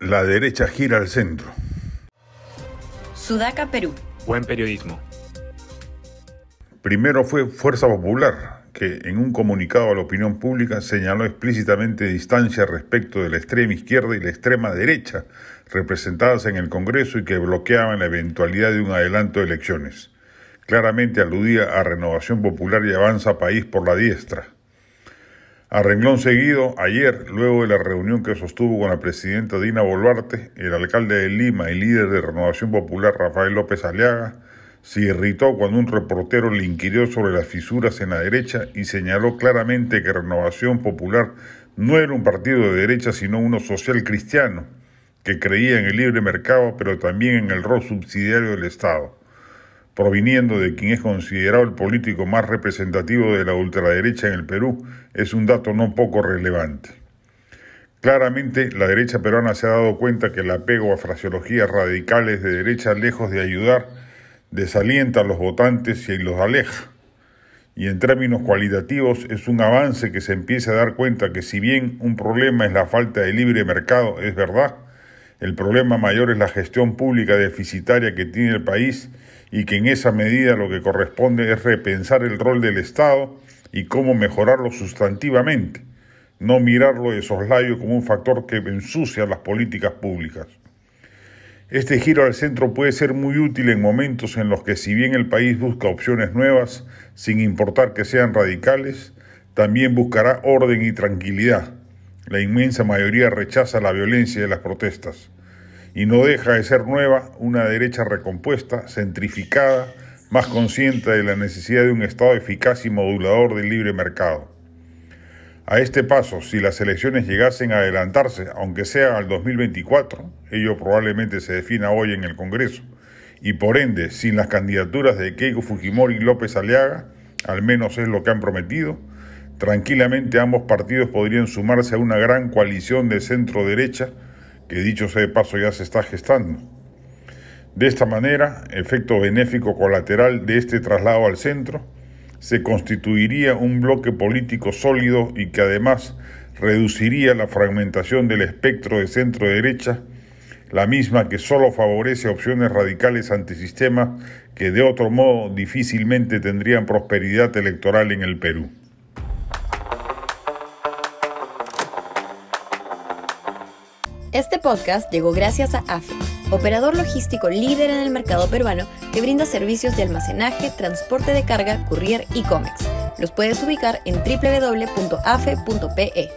La derecha gira al centro. Sudaca, Perú. Buen periodismo. Primero fue Fuerza Popular, que en un comunicado a la opinión pública señaló explícitamente distancia respecto de la extrema izquierda y la extrema derecha representadas en el Congreso y que bloqueaban la eventualidad de un adelanto de elecciones. Claramente aludía a Renovación Popular y Avanza País por la diestra. A renglón seguido, ayer, luego de la reunión que sostuvo con la presidenta Dina Boluarte, el alcalde de Lima y líder de Renovación Popular Rafael López Aliaga, se irritó cuando un reportero le inquirió sobre las fisuras en la derecha y señaló claramente que Renovación Popular no era un partido de derecha sino uno social cristiano, que creía en el libre mercado pero también en el rol subsidiario del Estado proviniendo de quien es considerado el político más representativo de la ultraderecha en el Perú, es un dato no poco relevante. Claramente, la derecha peruana se ha dado cuenta que el apego a fraseologías radicales de derecha, lejos de ayudar, desalienta a los votantes y los aleja. Y en términos cualitativos es un avance que se empieza a dar cuenta que si bien un problema es la falta de libre mercado, es verdad, el problema mayor es la gestión pública deficitaria que tiene el país y que en esa medida lo que corresponde es repensar el rol del Estado y cómo mejorarlo sustantivamente, no mirarlo de soslayo como un factor que ensucia las políticas públicas. Este giro al centro puede ser muy útil en momentos en los que si bien el país busca opciones nuevas, sin importar que sean radicales, también buscará orden y tranquilidad la inmensa mayoría rechaza la violencia de las protestas y no deja de ser nueva una derecha recompuesta, centrificada, más consciente de la necesidad de un Estado eficaz y modulador del libre mercado. A este paso, si las elecciones llegasen a adelantarse, aunque sea al 2024, ello probablemente se defina hoy en el Congreso, y por ende, sin las candidaturas de Keiko Fujimori y López Aliaga, al menos es lo que han prometido, Tranquilamente ambos partidos podrían sumarse a una gran coalición de centro derecha que dicho sea de paso ya se está gestando. De esta manera, efecto benéfico colateral de este traslado al centro, se constituiría un bloque político sólido y que además reduciría la fragmentación del espectro de centro derecha, la misma que solo favorece opciones radicales antisistema que de otro modo difícilmente tendrían prosperidad electoral en el Perú. Este podcast llegó gracias a AFE, operador logístico líder en el mercado peruano que brinda servicios de almacenaje, transporte de carga, courier y cómics. Los puedes ubicar en www.afe.pe.